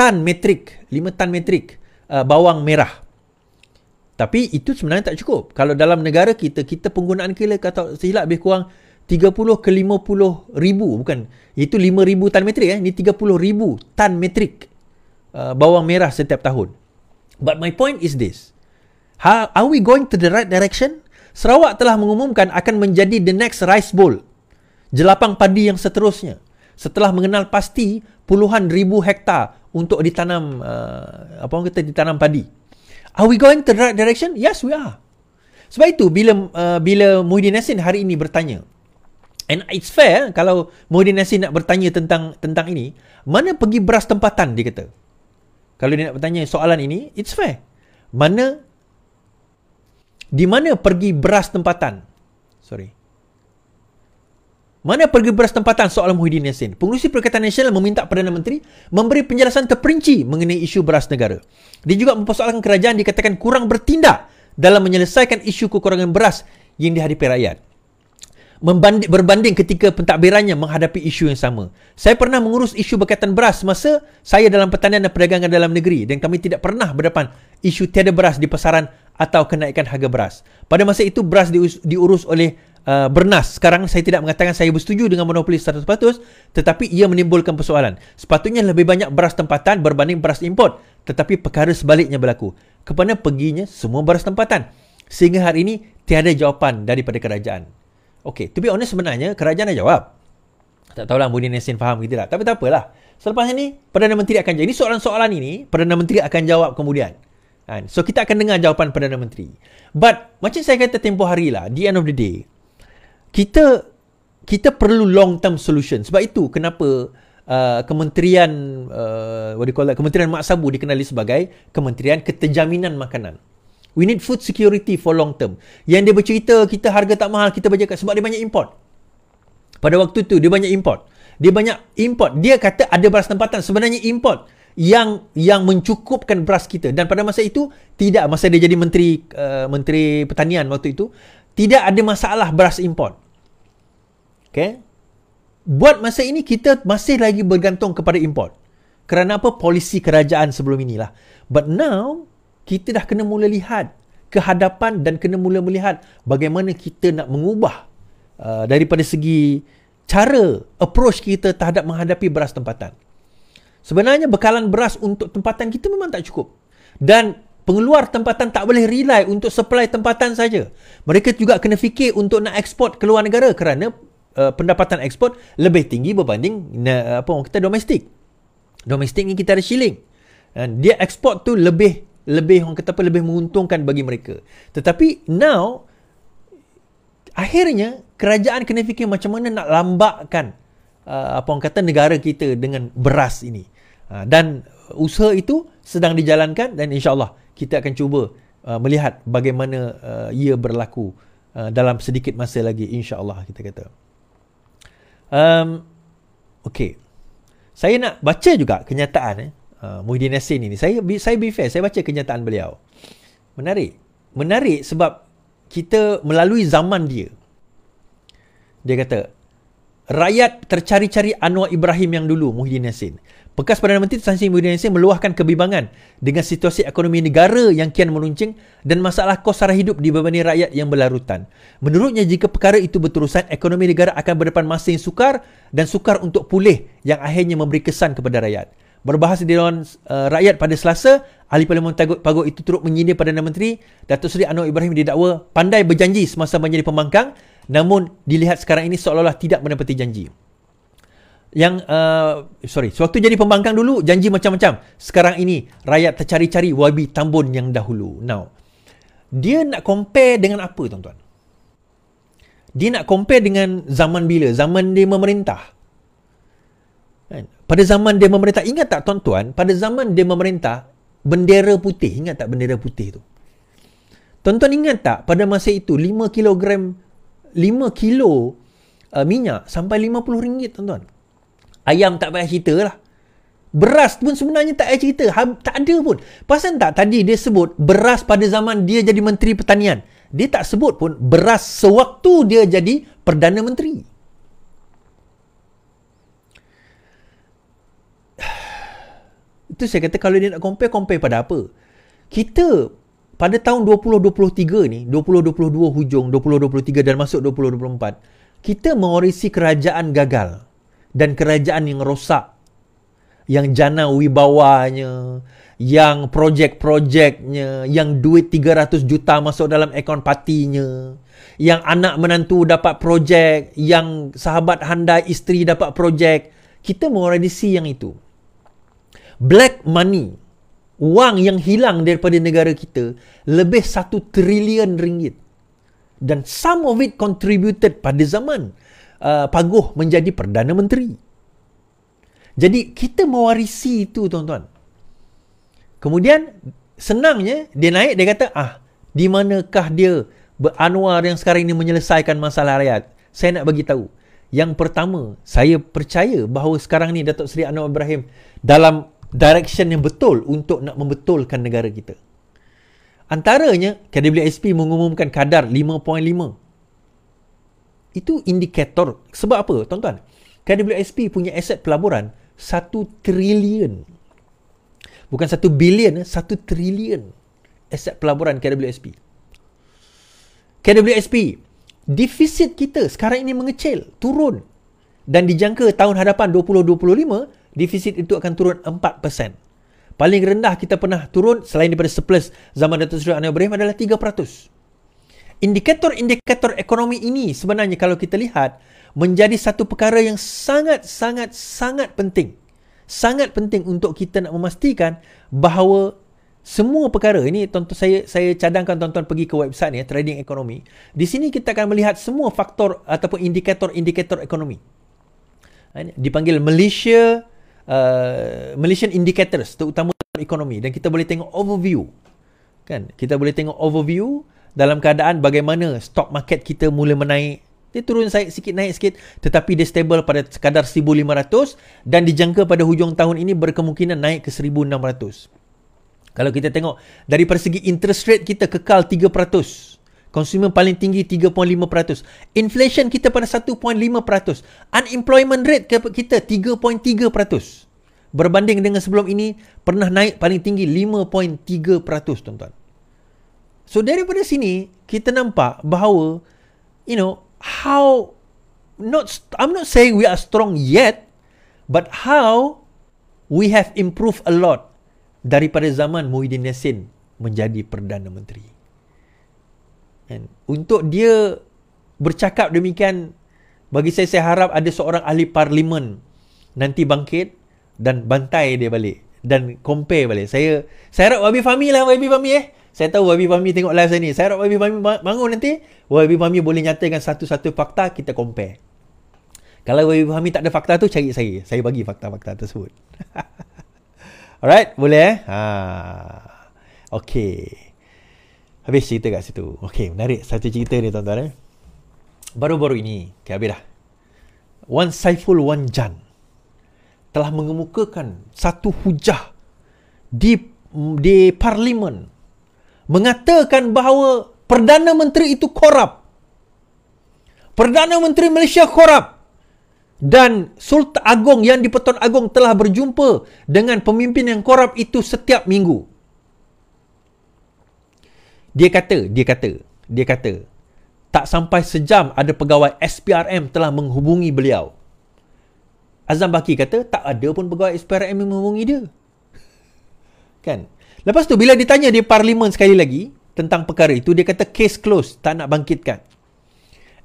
Speaker 1: tan metrik, 5 tan metrik uh, bawang merah. Tapi itu sebenarnya tak cukup. Kalau dalam negara kita, kita penggunaan kita kata silap lebih kurang 30 ke 50 ribu. Bukan, itu 5 ribu tan metrik. Eh. Ini 30 ribu tan metrik uh, bawang merah setiap tahun. But my point is this. How, ha, are we going to the right direction? Sarawak telah mengumumkan akan menjadi the next rice bowl. Jelapang padi yang seterusnya. Setelah mengenal pasti puluhan ribu hektar untuk ditanam uh, apa orang kata ditanam padi. Are we going to the right direction? Yes, we are. Sebab itu bila uh, bila Muhyiddin Nasir hari ini bertanya and it's fair kalau Muhyiddin Nasir nak bertanya tentang tentang ini, mana pergi beras tempatan dia kata. Kalau dia nak bertanya soalan ini, it's fair. Mana di mana pergi beras tempatan? Sorry. Mana pergi beras tempatan soal Muhyiddin Yassin? Pengurusi Perikatan Nasional meminta Perdana Menteri memberi penjelasan terperinci mengenai isu beras negara. Dia juga mempersoalkan kerajaan dikatakan kurang bertindak dalam menyelesaikan isu kekurangan beras yang dihadapi rakyat. Membanding, berbanding ketika pentadbirannya menghadapi isu yang sama. Saya pernah mengurus isu berkaitan beras masa saya dalam pertanian dan perdagangan dalam negeri dan kami tidak pernah berdepan isu tiada beras di pasaran atau kenaikan harga beras. Pada masa itu beras diurus oleh Uh, bernas. Sekarang saya tidak mengatakan saya bersetuju dengan monopoli 100% tetapi ia menimbulkan persoalan. Sepatutnya lebih banyak beras tempatan berbanding beras import tetapi perkara sebaliknya berlaku. Kepada perginya semua beras tempatan sehingga hari ini tiada jawapan daripada kerajaan. Okey, to be honest sebenarnya kerajaan dah jawab. Tak tahulah Budi Nesin faham ke tidak. Tapi tak apalah. Selepas ini, Perdana Menteri akan jawab. Ini soalan-soalan ini, Perdana Menteri akan jawab kemudian. Kan? So, kita akan dengar jawapan Perdana Menteri. But, macam saya kata tempoh hari lah, the end of the day, kita kita perlu long term solution sebab itu kenapa uh, kementerian uh, what do you call that kementerian mak sabu dikenali sebagai kementerian keterjaminan makanan we need food security for long term yang dia bercerita kita harga tak mahal kita bajakan sebab dia banyak import pada waktu tu dia banyak import dia banyak import dia kata ada beras tempatan sebenarnya import yang yang mencukupkan beras kita dan pada masa itu tidak masa dia jadi menteri uh, menteri pertanian waktu itu tidak ada masalah beras import. Okay? Buat masa ini kita masih lagi bergantung kepada import. Kerana apa? Polisi kerajaan sebelum inilah. But now, kita dah kena mula lihat kehadapan dan kena mula melihat bagaimana kita nak mengubah uh, daripada segi cara approach kita terhadap menghadapi beras tempatan. Sebenarnya bekalan beras untuk tempatan kita memang tak cukup. Dan pengeluar tempatan tak boleh rely untuk supply tempatan saja. Mereka juga kena fikir untuk nak ekspor ke luar negara kerana uh, pendapatan ekspor lebih tinggi berbanding uh, apa orang kita domestik. Domestik ni kita ada shilling. Dan dia ekspor tu lebih lebih orang kata apa lebih menguntungkan bagi mereka. Tetapi now akhirnya kerajaan kena fikir macam mana nak lambatkan uh, apa orang kata negara kita dengan beras ini. Uh, dan usaha itu sedang dijalankan dan insyaallah kita akan cuba uh, melihat bagaimana uh, ia berlaku uh, dalam sedikit masa lagi insya-Allah kita kata. Um okey. Saya nak baca juga kenyataan eh uh, Muhyiddin Yassin ini. Saya saya be fair, saya baca kenyataan beliau. Menarik. Menarik sebab kita melalui zaman dia. Dia kata, rakyat tercari-cari Anwar Ibrahim yang dulu, Muhyiddin Yassin. Bekas Perdana Menteri Tan Sri Muhyiddin Yassin meluahkan kebimbangan dengan situasi ekonomi negara yang kian meluncing dan masalah kos sara hidup di dibebani rakyat yang berlarutan. Menurutnya jika perkara itu berterusan, ekonomi negara akan berdepan masa yang sukar dan sukar untuk pulih yang akhirnya memberi kesan kepada rakyat berbahas di dewan uh, rakyat pada Selasa ahli parlimen Tagut Pagut itu turut menyindir pada Perdana Menteri Datuk Seri Anwar Ibrahim didakwa pandai berjanji semasa menjadi pembangkang namun dilihat sekarang ini seolah-olah tidak menepati janji yang uh, sorry sewaktu jadi pembangkang dulu janji macam-macam sekarang ini rakyat tercari-cari wabi Tambun yang dahulu now dia nak compare dengan apa tuan-tuan dia nak compare dengan zaman bila zaman dia memerintah pada zaman dia memerintah, ingat tak tuan-tuan, pada zaman dia memerintah, bendera putih, ingat tak bendera putih tu? Tuan-tuan ingat tak pada masa itu 5 kilogram 5 kilo uh, minyak sampai 50 ringgit tuan-tuan. Ayam tak payah cerita lah. Beras pun sebenarnya tak payah cerita. Hab, tak ada pun. Pasal tak tadi dia sebut beras pada zaman dia jadi menteri pertanian. Dia tak sebut pun beras sewaktu dia jadi Perdana Menteri. Itu saya kata kalau dia nak compare, compare pada apa? Kita pada tahun 2023 ni, 2022 hujung, 2023 dan masuk 2024, kita mewarisi kerajaan gagal dan kerajaan yang rosak. Yang jana wibawanya, yang projek-projeknya, yang duit 300 juta masuk dalam akaun patinya, yang anak menantu dapat projek, yang sahabat handai isteri dapat projek. Kita mewarisi yang itu black money wang yang hilang daripada negara kita lebih satu trilion ringgit dan some of it contributed pada zaman uh, paguh menjadi perdana menteri jadi kita mewarisi itu tuan-tuan kemudian senangnya dia naik dia kata ah di manakah dia Anwar yang sekarang ini menyelesaikan masalah rakyat saya nak bagi tahu yang pertama saya percaya bahawa sekarang ni Datuk Seri Anwar Ibrahim dalam direction yang betul untuk nak membetulkan negara kita. Antaranya, KWSP mengumumkan kadar 5.5. Itu indikator. Sebab apa, tuan-tuan? KWSP punya aset pelaburan 1 trilion. Bukan 1 bilion, 1 eh, trilion aset pelaburan KWSP. KWSP, defisit kita sekarang ini mengecil, turun. Dan dijangka tahun hadapan 2025, defisit itu akan turun 4%. Paling rendah kita pernah turun selain daripada surplus zaman Datuk Seri Anwar Ibrahim adalah 3%. Indikator-indikator ekonomi ini sebenarnya kalau kita lihat menjadi satu perkara yang sangat-sangat-sangat penting. Sangat penting untuk kita nak memastikan bahawa semua perkara ini tonton saya saya cadangkan tuan-tuan pergi ke website ya trading ekonomi. Di sini kita akan melihat semua faktor ataupun indikator-indikator ekonomi. Eh, dipanggil Malaysia Uh, Malaysian indicators terutama dalam ekonomi dan kita boleh tengok overview kan kita boleh tengok overview dalam keadaan bagaimana stock market kita mula menaik dia turun sikit naik sikit tetapi dia stable pada sekadar 1500 dan dijangka pada hujung tahun ini berkemungkinan naik ke 1600 kalau kita tengok dari persegi interest rate kita kekal Consumer paling tinggi 3.5%. Inflation kita pada 1.5%. Unemployment rate kita 3.3%. Berbanding dengan sebelum ini, pernah naik paling tinggi 5.3% tuan-tuan. So daripada sini, kita nampak bahawa, you know, how, not, I'm not saying we are strong yet, but how we have improved a lot daripada zaman Muhyiddin Yassin menjadi Perdana Menteri. Kan? Untuk dia bercakap demikian, bagi saya, saya harap ada seorang ahli parlimen nanti bangkit dan bantai dia balik. Dan compare balik. Saya saya harap Wabi Fahmi lah, Wabi Fahmi eh. Saya tahu Wabi Fahmi tengok live saya ni. Saya harap Wabi Fahmi bangun nanti, Wabi Fahmi boleh nyatakan satu-satu fakta, kita compare. Kalau Wabi Fahmi tak ada fakta tu, cari saya. Saya bagi fakta-fakta tersebut. Alright, boleh eh? Ha. Okay. Habis cerita kat situ. Okay, menarik satu cerita ni tuan-tuan eh. Baru-baru ini, okay, habis dah. Wan Saiful Wan Jan telah mengemukakan satu hujah di di parlimen mengatakan bahawa Perdana Menteri itu korup. Perdana Menteri Malaysia korup. Dan Sultan Agong yang di Agong telah berjumpa dengan pemimpin yang korup itu setiap minggu. Dia kata, dia kata, dia kata, tak sampai sejam ada pegawai SPRM telah menghubungi beliau. Azam Baki kata, tak ada pun pegawai SPRM yang menghubungi dia. Kan? Lepas tu, bila ditanya di parlimen sekali lagi tentang perkara itu, dia kata case close, tak nak bangkitkan.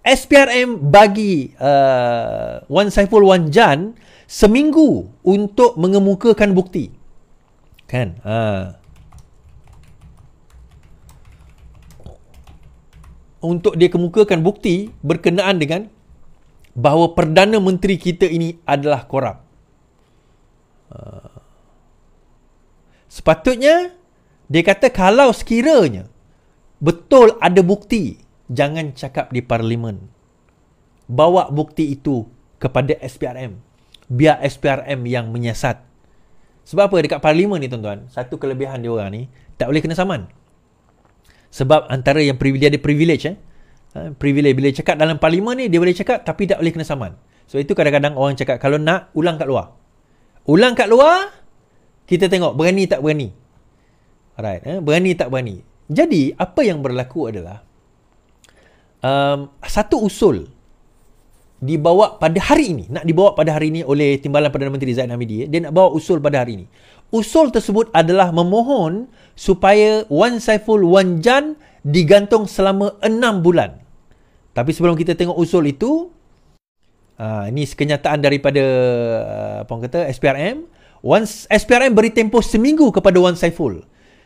Speaker 1: SPRM bagi uh, Wan Saiful Wan Jan seminggu untuk mengemukakan bukti. Kan? Haa. Uh. untuk dia kemukakan bukti berkenaan dengan bahawa Perdana Menteri kita ini adalah korab. Ah. Sepatutnya, dia kata kalau sekiranya betul ada bukti, jangan cakap di parlimen. Bawa bukti itu kepada SPRM. Biar SPRM yang menyiasat. Sebab apa dekat parlimen ni tuan-tuan? Satu kelebihan dia orang ni, tak boleh kena saman. Sebab antara yang privilege ada privilege eh. Ha, privilege bila cakap dalam parlimen ni dia boleh cakap tapi tak boleh kena saman. So itu kadang-kadang orang cakap kalau nak ulang kat luar. Ulang kat luar kita tengok berani tak berani. Alright, eh? berani tak berani. Jadi apa yang berlaku adalah um, satu usul dibawa pada hari ini nak dibawa pada hari ini oleh timbalan perdana menteri Zain Hamidi dia nak bawa usul pada hari ini usul tersebut adalah memohon supaya Wan Saiful Wan Jan digantung selama 6 bulan tapi sebelum kita tengok usul itu uh, ini kenyataan daripada uh, apa orang kata SPRM Wan SPRM beri tempoh seminggu kepada Wan Saiful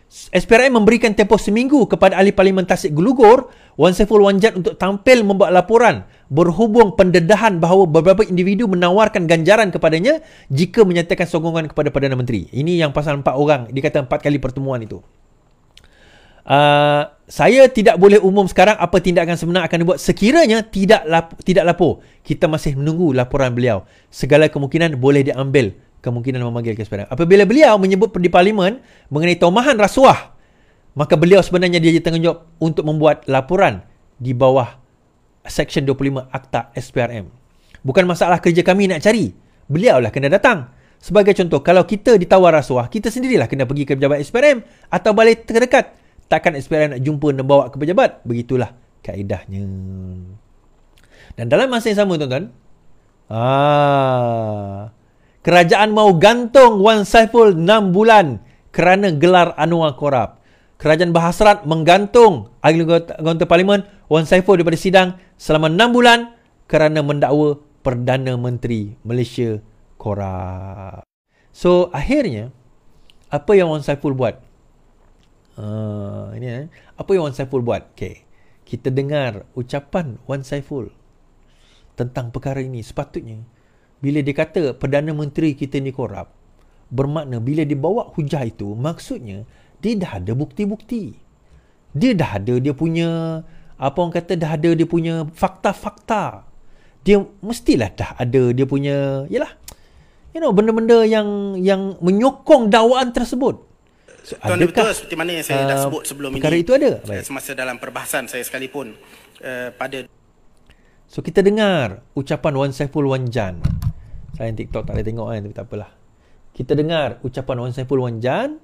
Speaker 1: SPRM memberikan tempoh seminggu kepada ahli parlimen Tasik Gelugur Wan Saiful Wanjat untuk tampil membuat laporan berhubung pendedahan bahawa beberapa individu menawarkan ganjaran kepadanya jika menyatakan sokongan kepada Perdana Menteri. Ini yang pasal empat orang, kata empat kali pertemuan itu. Uh, saya tidak boleh umum sekarang apa tindakan sebenar akan dibuat sekiranya tidak lapo, tidak lapor. Kita masih menunggu laporan beliau. Segala kemungkinan boleh diambil kemungkinan memanggil ke sebenarnya. Apabila beliau menyebut di parlimen mengenai tomahan rasuah, maka beliau sebenarnya dia tanggungjawab untuk membuat laporan di bawah Section 25 Akta SPRM. Bukan masalah kerja kami nak cari. Beliau lah kena datang. Sebagai contoh, kalau kita ditawar rasuah, kita sendirilah kena pergi ke pejabat SPRM atau balai terdekat. Takkan SPRM nak jumpa dan bawa ke pejabat? Begitulah kaedahnya. Dan dalam masa yang sama, tuan-tuan, ah, Kerajaan mau gantung Wan Saiful 6 bulan kerana gelar Anwar Korab. Kerajaan Berhasrat menggantung Ahli Gonta Parlimen Wan Saiful daripada sidang selama 6 bulan kerana mendakwa Perdana Menteri Malaysia Korab. So akhirnya apa yang Wan Saiful buat? Uh, ini eh. apa yang Wan Saiful buat? Okay. Kita dengar ucapan Wan Saiful tentang perkara ini sepatutnya bila dia kata Perdana Menteri kita ni korup bermakna bila dia bawa hujah itu maksudnya dia dah ada bukti-bukti dia dah ada dia punya apa orang kata dah ada dia punya fakta-fakta dia mestilah dah ada dia punya yalah you know benda-benda yang yang menyokong dakwaan tersebut Tuan adakah, betul seperti mana
Speaker 3: yang saya uh, dah sebut sebelum perkara itu ada Baik. semasa dalam perbahasan saya sekalipun uh, pada
Speaker 1: So kita dengar ucapan Wan Saiful Wan Jan saya TikTok tak boleh tengok kan tapi tak apalah. Kita dengar ucapan Wan Saiful Wan Jan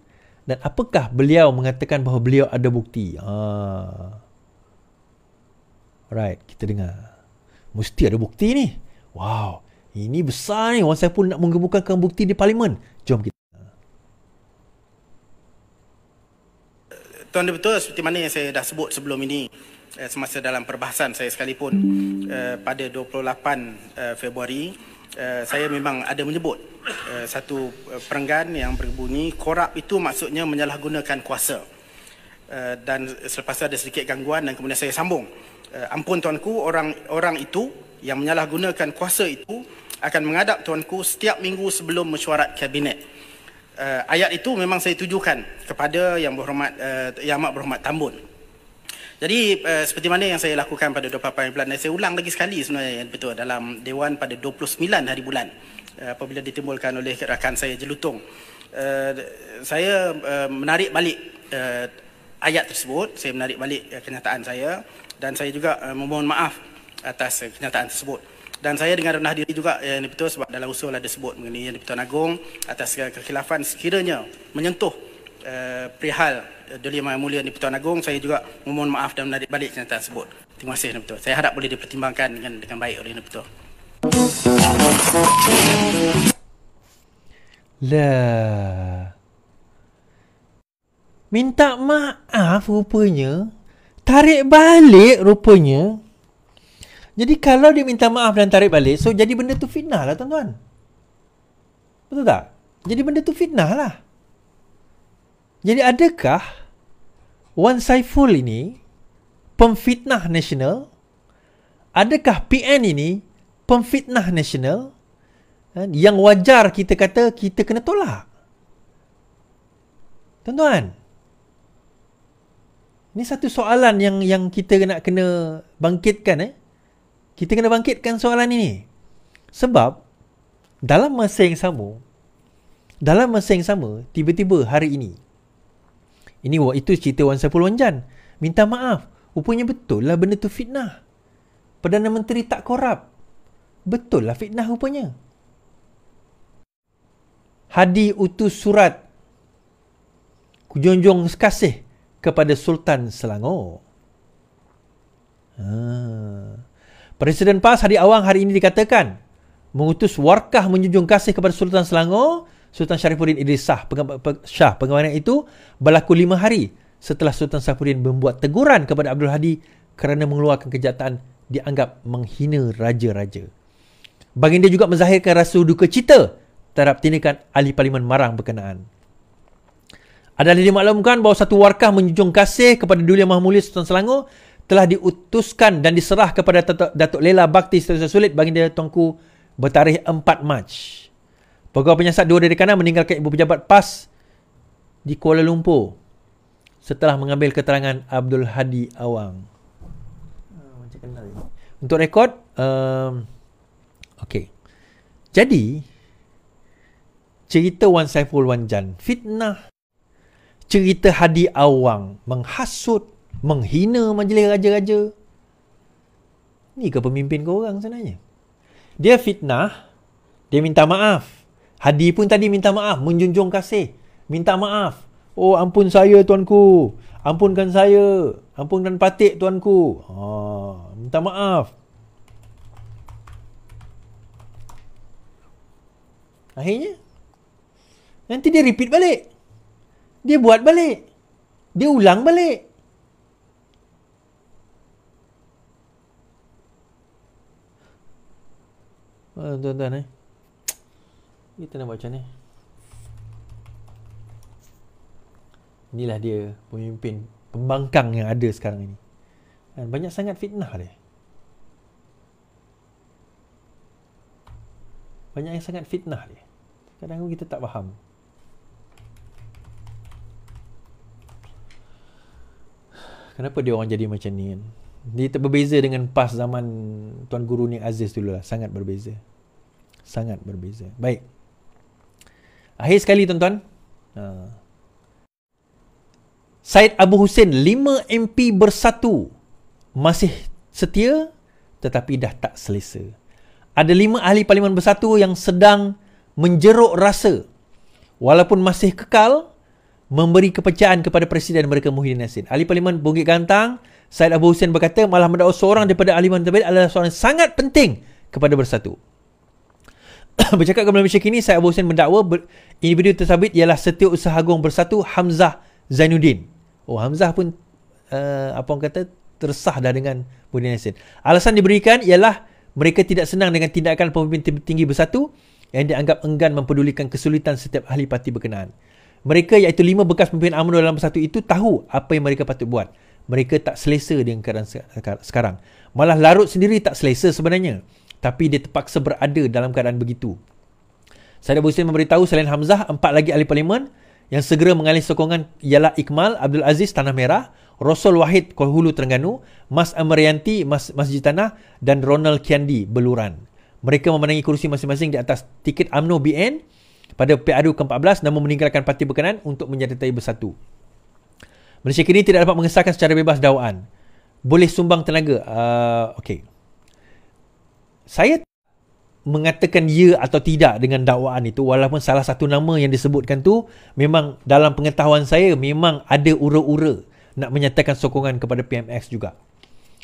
Speaker 1: dan apakah beliau mengatakan bahawa beliau ada bukti? Ha. Alright, kita dengar. Mesti ada bukti ni. Wow, ini besar ni. Wan Saiful nak mengemukakan bukti di parlimen. Jom kita.
Speaker 3: Tuan betul seperti mana yang saya dah sebut sebelum ini eh, semasa dalam perbahasan saya sekalipun eh, pada 28 eh, Februari Eh, saya memang ada menyebut uh, satu eh, perenggan yang berbunyi korap itu maksudnya menyalahgunakan kuasa uh, dan selepas ada sedikit gangguan dan kemudian saya sambung uh, ampun tuanku orang orang itu yang menyalahgunakan kuasa itu akan mengadap tuanku setiap minggu sebelum mesyuarat kabinet uh, ayat itu memang saya tujukan kepada yang berhormat uh, yang amat berhormat Tambun jadi uh, seperti mana yang saya lakukan pada 28 bulan dan saya ulang lagi sekali sebenarnya betul dalam dewan pada 29 hari bulan uh, apabila ditimbulkan oleh rakan saya Jelutong. Uh, eh, saya uh, menarik balik uh, ayat tersebut, saya menarik balik uh, kenyataan saya dan saya juga uh, memohon maaf atas uh, kenyataan tersebut. Dan saya dengan rendah diri juga yang uh, betul sebab dalam usul ada sebut mengenai yang di Agong atas uh, kekhilafan sekiranya menyentuh Eh, perihal eh, Duli Yang Mulia di Pertuan Agong, saya juga memohon maaf dan menarik balik kenyataan tersebut. Terima kasih, Yang Pertuan. Saya harap boleh dipertimbangkan dengan, dengan baik oleh Yang Pertuan.
Speaker 1: Lah. Minta maaf rupanya. Tarik balik rupanya. Jadi kalau dia minta maaf dan tarik balik, so jadi benda tu fitnah lah tuan-tuan. Betul tak? Jadi benda tu fitnah lah. Jadi adakah Wan Saiful ini pemfitnah nasional? Adakah PN ini pemfitnah nasional? Ha, yang wajar kita kata kita kena tolak. Tuan-tuan, ini satu soalan yang yang kita nak kena bangkitkan eh. Kita kena bangkitkan soalan ini. Sebab dalam masa yang sama dalam masa yang sama tiba-tiba hari ini ini wah itu cerita Wan Saiful Wan Jan. Minta maaf. Rupanya betul lah benda tu fitnah. Perdana Menteri tak korup. Betul lah fitnah rupanya. Hadi utus surat kujunjung kasih kepada Sultan Selangor. Ha. Presiden PAS Hadi Awang hari ini dikatakan mengutus warkah menjunjung kasih kepada Sultan Selangor Sultan Sharifuddin Idris Shah Shah pengamanan itu berlaku lima hari setelah Sultan Sharifuddin membuat teguran kepada Abdul Hadi kerana mengeluarkan kejahatan dianggap menghina raja-raja. Baginda juga menzahirkan rasa duka cita terhadap tindakan ahli parlimen marang berkenaan. Adalah dimaklumkan bahawa satu warkah menjunjung kasih kepada Dulia Mahmulia Sultan Selangor telah diutuskan dan diserah kepada Datuk Lela Bakti Seterusnya Sulit Baginda Tuanku bertarikh 4 Mac. Pegawai penyiasat dua dari kanan meninggalkan ibu pejabat PAS di Kuala Lumpur setelah mengambil keterangan Abdul Hadi Awang. Ah, Untuk rekod, um, okay. Jadi, cerita Wan Saiful Wan Jan, fitnah. Cerita Hadi Awang menghasut, menghina majlis raja-raja. Ni ke pemimpin kau orang sebenarnya? Dia fitnah, dia minta maaf. Hadi pun tadi minta maaf, menjunjung kasih. Minta maaf. Oh, ampun saya tuanku. Ampunkan saya. Ampunkan patik tuanku. Ha, minta maaf. Akhirnya, nanti dia repeat balik. Dia buat balik. Dia ulang balik. Tuan-tuan eh kita nak buat macam ni inilah dia pemimpin pembangkang yang ada sekarang ini banyak sangat fitnah dia banyak yang sangat fitnah dia kadang-kadang kita tak faham kenapa dia orang jadi macam ni kan dia berbeza dengan pas zaman Tuan Guru ni Aziz dulu lah. Sangat berbeza. Sangat berbeza. Baik. Akhir sekali tuan-tuan. Uh. Said Abu Hussein, 5 MP bersatu. Masih setia tetapi dah tak selesa. Ada 5 ahli parlimen bersatu yang sedang menjeruk rasa. Walaupun masih kekal, memberi kepercayaan kepada Presiden mereka Muhyiddin Yassin. Ahli Parlimen Bungkit Gantang, Said Abu Hussein berkata, malah mendakwa seorang daripada Ahli Parlimen tersebut adalah seorang yang sangat penting kepada bersatu. Bercakap kepada Malaysia kini, Syed Abu Hussein mendakwa ber- Individu tersabit ialah Setiausaha Agung Bersatu Hamzah Zainuddin. Oh Hamzah pun uh, apa orang kata tersah dah dengan Budi Nasir. Alasan diberikan ialah mereka tidak senang dengan tindakan pemimpin tinggi bersatu yang dianggap enggan mempedulikan kesulitan setiap ahli parti berkenaan. Mereka iaitu lima bekas pemimpin UMNO dalam bersatu itu tahu apa yang mereka patut buat. Mereka tak selesa dengan keadaan sekarang. Malah larut sendiri tak selesa sebenarnya. Tapi dia terpaksa berada dalam keadaan begitu. Syed Abu Hussein memberitahu selain Hamzah, empat lagi ahli parlimen yang segera mengalih sokongan ialah Iqmal Abdul Aziz Tanah Merah, Rasul Wahid Kohulu Hulu Terengganu, Mas Amrianti Mas Masjid Tanah dan Ronald Kiandi Beluran. Mereka memenangi kursi masing-masing di atas tiket AMNO BN pada PRU ke-14 namun meninggalkan parti berkenan untuk menyertai bersatu. Malaysia kini tidak dapat mengesahkan secara bebas dakwaan. Boleh sumbang tenaga. Uh, okay. Saya mengatakan ya atau tidak dengan dakwaan itu walaupun salah satu nama yang disebutkan tu memang dalam pengetahuan saya memang ada ura-ura nak menyatakan sokongan kepada PMX juga.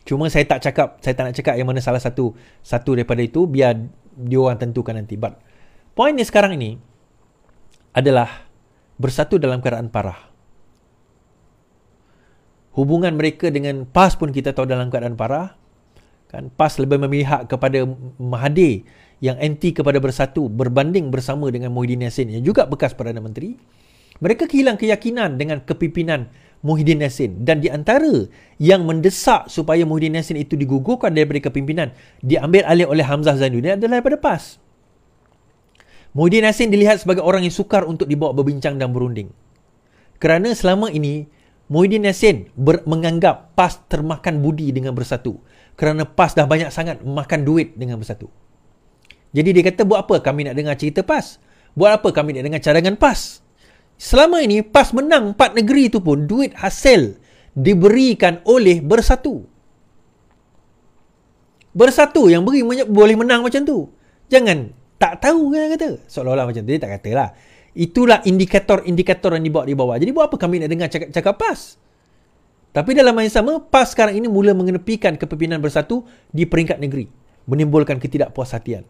Speaker 1: Cuma saya tak cakap, saya tak nak cakap yang mana salah satu satu daripada itu biar dia orang tentukan nanti. But point ni sekarang ini adalah bersatu dalam keadaan parah. Hubungan mereka dengan PAS pun kita tahu dalam keadaan parah. Kan PAS lebih memihak kepada Mahathir yang anti kepada bersatu berbanding bersama dengan Muhyiddin Yassin yang juga bekas Perdana Menteri, mereka kehilangan keyakinan dengan kepimpinan Muhyiddin Yassin dan di antara yang mendesak supaya Muhyiddin Yassin itu digugurkan daripada kepimpinan diambil alih oleh Hamzah Zainuddin adalah daripada PAS. Muhyiddin Yassin dilihat sebagai orang yang sukar untuk dibawa berbincang dan berunding. Kerana selama ini Muhyiddin Yassin menganggap PAS termakan budi dengan bersatu. Kerana PAS dah banyak sangat makan duit dengan bersatu. Jadi dia kata buat apa kami nak dengar cerita PAS? Buat apa kami nak dengar cadangan PAS? Selama ini PAS menang empat negeri itu pun duit hasil diberikan oleh bersatu. Bersatu yang beri boleh menang macam tu. Jangan tak tahu kan kata. Seolah-olah macam tu dia tak katalah. Itulah indikator-indikator yang dibawa di bawah. Jadi buat apa kami nak dengar cakap, cakap PAS? Tapi dalam masa yang sama, PAS sekarang ini mula mengenepikan kepimpinan bersatu di peringkat negeri. Menimbulkan ketidakpuas hatian.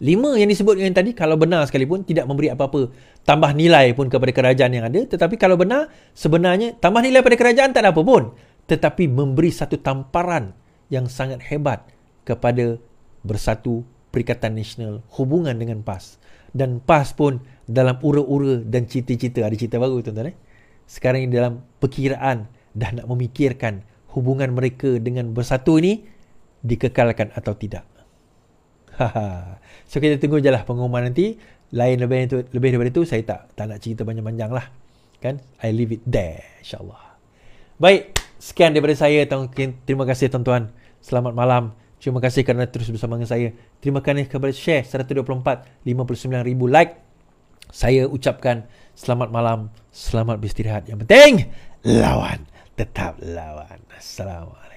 Speaker 1: Lima yang disebut yang tadi kalau benar sekalipun tidak memberi apa-apa tambah nilai pun kepada kerajaan yang ada tetapi kalau benar sebenarnya tambah nilai pada kerajaan tak ada apa pun tetapi memberi satu tamparan yang sangat hebat kepada bersatu Perikatan Nasional hubungan dengan PAS dan PAS pun dalam ura-ura dan cita-cita ada cerita baru tuan-tuan eh sekarang ini dalam perkiraan dah nak memikirkan hubungan mereka dengan bersatu ini dikekalkan atau tidak. Haha. So kita tunggu je lah pengumuman nanti. Lain lebih, itu, lebih daripada itu saya tak tak nak cerita panjang-panjang lah. Kan? I leave it there. InsyaAllah. Baik. Sekian daripada saya. Terima kasih tuan-tuan. Selamat malam. Terima kasih kerana terus bersama dengan saya. Terima kasih kepada share 124 59 ribu like. Saya ucapkan selamat malam. Selamat beristirahat. Yang penting lawan. Tetap lawan. Assalamualaikum.